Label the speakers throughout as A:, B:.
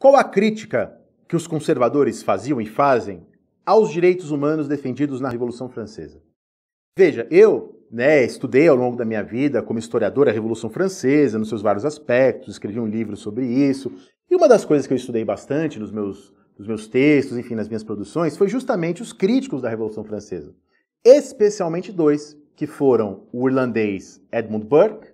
A: Qual a crítica que os conservadores faziam e fazem aos direitos humanos defendidos na Revolução Francesa? Veja, eu né, estudei ao longo da minha vida como historiador a Revolução Francesa, nos seus vários aspectos, escrevi um livro sobre isso. E uma das coisas que eu estudei bastante nos meus, nos meus textos, enfim, nas minhas produções, foi justamente os críticos da Revolução Francesa. Especialmente dois, que foram o irlandês Edmund Burke,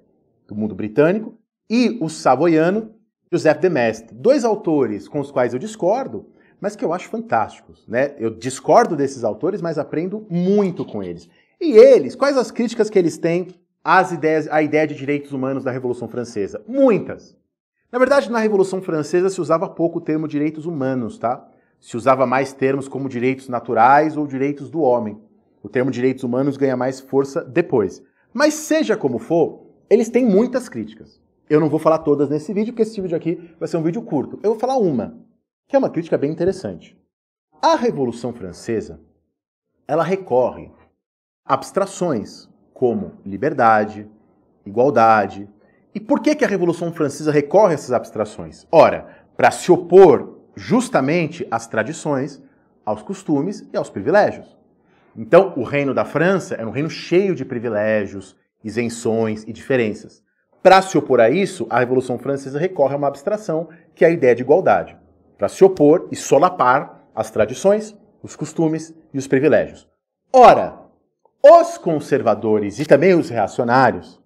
A: do mundo britânico, e o savoiano Joseph de Mestre. Dois autores com os quais eu discordo, mas que eu acho fantásticos. Né? Eu discordo desses autores, mas aprendo muito com eles. E eles, quais as críticas que eles têm às ideias, à ideia de direitos humanos da Revolução Francesa? Muitas. Na verdade, na Revolução Francesa se usava pouco o termo direitos humanos, tá? Se usava mais termos como direitos naturais ou direitos do homem. O termo direitos humanos ganha mais força depois. Mas seja como for, eles têm muitas críticas. Eu não vou falar todas nesse vídeo, porque esse vídeo aqui vai ser um vídeo curto. Eu vou falar uma, que é uma crítica bem interessante. A Revolução Francesa, ela recorre a abstrações como liberdade, igualdade. E por que, que a Revolução Francesa recorre a essas abstrações? Ora, para se opor justamente às tradições, aos costumes e aos privilégios. Então, o reino da França era um reino cheio de privilégios, isenções e diferenças. Para se opor a isso, a Revolução Francesa recorre a uma abstração, que é a ideia de igualdade, para se opor e solapar as tradições, os costumes e os privilégios. Ora, os conservadores e também os reacionários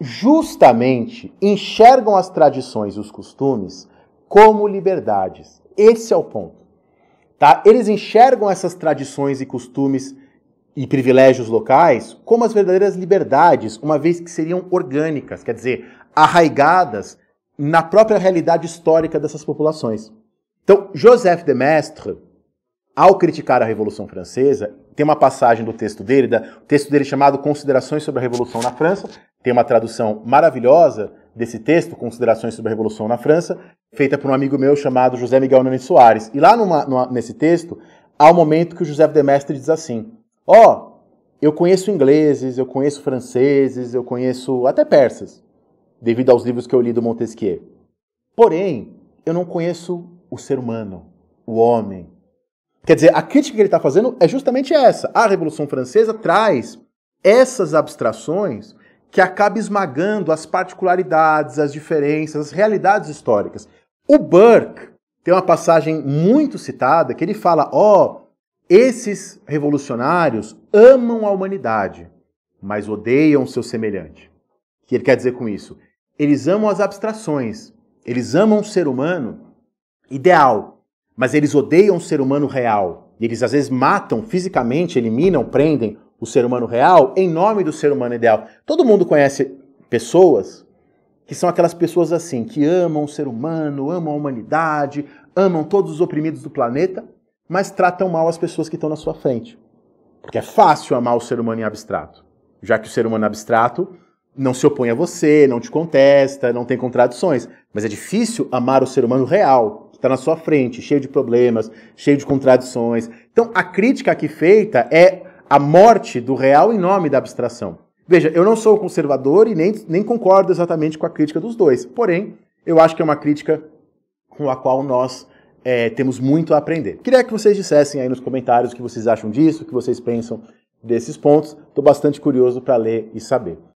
A: justamente enxergam as tradições e os costumes como liberdades. Esse é o ponto. Tá? Eles enxergam essas tradições e costumes e privilégios locais como as verdadeiras liberdades, uma vez que seriam orgânicas, quer dizer, arraigadas na própria realidade histórica dessas populações. Então, Joseph de Maistre, ao criticar a Revolução Francesa, tem uma passagem do texto dele, da, o texto dele chamado Considerações sobre a Revolução na França, tem uma tradução maravilhosa desse texto, Considerações sobre a Revolução na França, feita por um amigo meu chamado José Miguel Nunes Soares. E lá numa, numa, nesse texto, há um momento que o José de Mestre diz assim, Ó, oh, eu conheço ingleses, eu conheço franceses, eu conheço até persas, devido aos livros que eu li do Montesquieu. Porém, eu não conheço o ser humano, o homem. Quer dizer, a crítica que ele está fazendo é justamente essa. A Revolução Francesa traz essas abstrações que acaba esmagando as particularidades, as diferenças, as realidades históricas. O Burke tem uma passagem muito citada que ele fala: ó, oh, esses revolucionários amam a humanidade, mas odeiam seu semelhante. O que ele quer dizer com isso? Eles amam as abstrações, eles amam o ser humano ideal, mas eles odeiam o ser humano real. E eles às vezes matam fisicamente, eliminam, prendem o ser humano real em nome do ser humano ideal. Todo mundo conhece pessoas que são aquelas pessoas assim, que amam o ser humano, amam a humanidade, amam todos os oprimidos do planeta, mas tratam mal as pessoas que estão na sua frente. Porque é fácil amar o ser humano em abstrato, já que o ser humano abstrato não se opõe a você, não te contesta, não tem contradições. Mas é difícil amar o ser humano real, que está na sua frente, cheio de problemas, cheio de contradições. Então a crítica aqui feita é a morte do real em nome da abstração. Veja, eu não sou conservador e nem, nem concordo exatamente com a crítica dos dois. Porém, eu acho que é uma crítica com a qual nós é, temos muito a aprender. Queria que vocês dissessem aí nos comentários o que vocês acham disso, o que vocês pensam desses pontos. Estou bastante curioso para ler e saber.